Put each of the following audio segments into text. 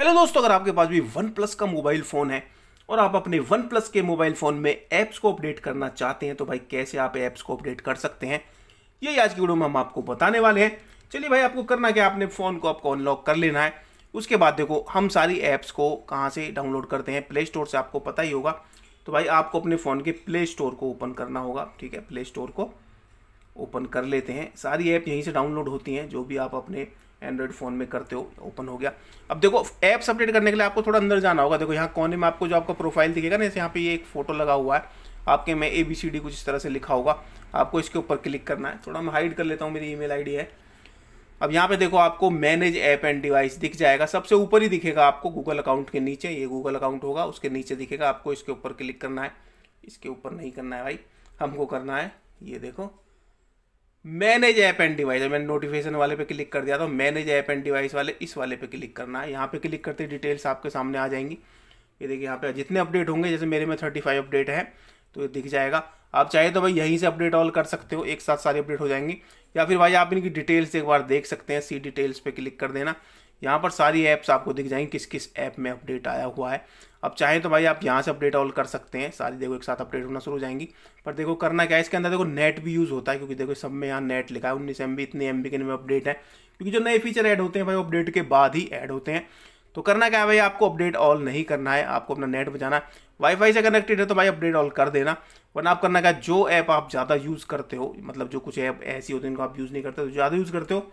hello दोस्तों अगर आपके पास भी वन प्लस का मोबाइल फ़ोन है और आप अपने वन प्लस के मोबाइल फ़ोन में ऐप्स को अपडेट करना चाहते हैं तो भाई कैसे आप ऐप्स को अपडेट कर सकते हैं यही आज की वीडियो में हम आपको बताने वाले हैं चलिए भाई आपको करना क्या आपने फ़ोन को आपको अनलॉक कर लेना है उसके बाद देखो हम सारी ऐप्स को कहाँ से डाउनलोड करते हैं प्ले स्टोर से आपको पता ही होगा तो भाई आपको अपने फ़ोन के प्ले स्टोर को ओपन करना होगा ठीक है प्ले स्टोर को ओपन कर लेते हैं सारी ऐप यहीं से डाउनलोड होती हैं जो भी आप अपने एंड्रॉयड फ़ोन में करते हो ओपन हो गया अब देखो ऐप्स अपडेट करने के लिए आपको थोड़ा अंदर जाना होगा देखो यहाँ कोने में आपको जो आपका प्रोफाइल दिखेगा ना जैसे यहाँ पे ये एक फ़ोटो लगा हुआ है आपके में ए बी सी डी कुछ इस तरह से लिखा होगा आपको इसके ऊपर क्लिक करना है थोड़ा मैं हाइड कर लेता हूँ मेरी ईमेल आईडी है अब यहाँ पे देखो आपको मैनेज ऐप एंड डिवाइस दिख जाएगा सबसे ऊपर ही दिखेगा आपको गूगल अकाउंट के नीचे ये गूगल अकाउंट होगा उसके नीचे दिखेगा आपको इसके ऊपर क्लिक करना है इसके ऊपर नहीं करना है भाई हमको करना है ये देखो मैनेज ऐप एंड डिवाइस मैंने नोटिफिकेशन वाले पे क्लिक कर दिया था तो मैनेज ऐप एंड डिवाइस वाले इस वाले पे क्लिक करना है यहाँ पे क्लिक करते डिटेल्स आपके सामने आ जाएंगी ये देखिए यहाँ पे जितने अपडेट होंगे जैसे मेरे में थर्टी फाइव अपडेट है तो ये दिख जाएगा आप चाहे तो भाई यहीं से अपडेट ऑल कर सकते हो एक साथ सारी अपडेट हो जाएंगी या फिर भाई आप इनकी डिटेल्स एक बार देख सकते हैं सी डिटेल्स पर क्लिक कर देना यहाँ पर सारी ऐप्स आपको दिख जाएंगी किस किस ऐप में अपडेट आया हुआ है अब चाहें तो भाई आप यहाँ से अपडेट ऑल कर सकते हैं सारी देखो एक साथ अपडेट होना शुरू हो जाएंगी पर देखो करना क्या है इसके अंदर देखो नेट भी यूज़ होता है क्योंकि देखो सब में यहाँ नेट लिखा है उन्नीस एम इतने एम के इनमें अपडेट है क्योंकि जो नए फीचर ऐड होते हैं भाई अपडेट के बाद ही ऐड होते हैं तो करना क्या है भाई आपको अपडेट ऑल नहीं करना है आपको अपना नेट बजाना है वाईफाई से कनेक्टेड है तो भाई अपडेट ऑल कर देना वरना आप करना क्या जो ऐप आप ज़्यादा यूज़ करते हो मतलब जो कुछ ऐप ऐसी होती है जिनको आप यूज़ नहीं करते तो ज़्यादा यूज़ करते हो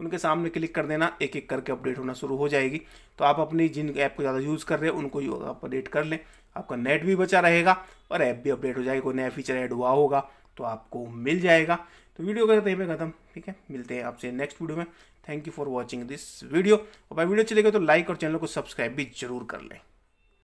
उनके सामने क्लिक कर देना एक एक करके अपडेट होना शुरू हो जाएगी तो आप अपनी जिन ऐप को ज़्यादा यूज़ कर रहे हैं उनको अपडेट कर लें आपका नेट भी बचा रहेगा और ऐप भी अपडेट हो जाएगी कोई नया फीचर ऐड हुआ होगा तो आपको मिल जाएगा तो वीडियो करते हैं खत्म ठीक है मिलते हैं आपसे नेक्स्ट वीडियो में thank you for watching this video और भाई वीडियो चलेगा तो लाइक और चैनल को सब्सक्राइब भी जरूर कर लें